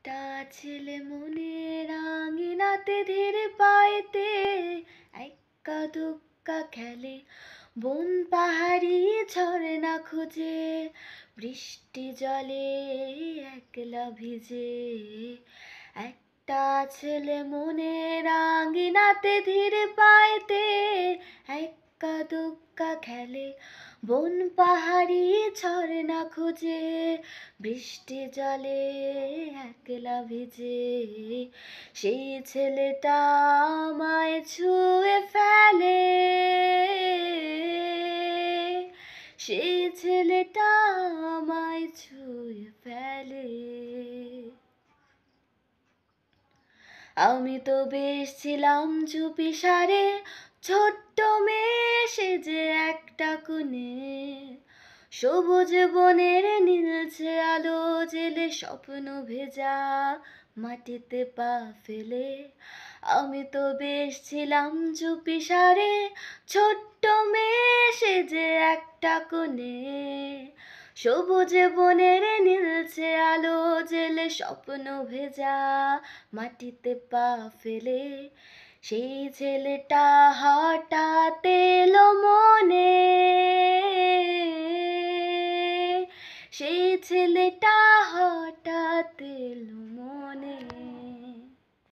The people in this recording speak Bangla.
একটা ছেলে মনে রাঙিনাতে ধীরে পাইতে একা দুক্কা খেলে বন পাহাড়ি না খুঁজে বৃষ্টি জলে একলা ভিজে একটা ছেলে মনে রাঙিনাতে ধীরে পাইতে ধাক্কা দুক্কা খেলে বন পাহাড়ি ঝর্ণা খুঁজে বৃষ্টি জলে একলা ভিজে সেই ছেলেটা আমায় ছুঁয়ে ফেলে সেই ছেলেটা আমায় ছুঁয়ে ফেলে আমি তো বেশ ছিলাম চুপি সারে ছোট্ট যে একটা কোণে সবুজ বনের নীলছে আলো জেলে স্বপ্ন ভেজা মাটিতে পা ফেলে আমি তো বেশ ছিলাম চুপি সারে ছোট্ট মেয়ে যে একটা কোণে সবুজ বনের নীলছে আলো জেলে স্বপ্ন ভেজা মাটিতে পা ফেলে সেই ছেলেটা হঠাতে সেই ছেলেটা হঠাৎ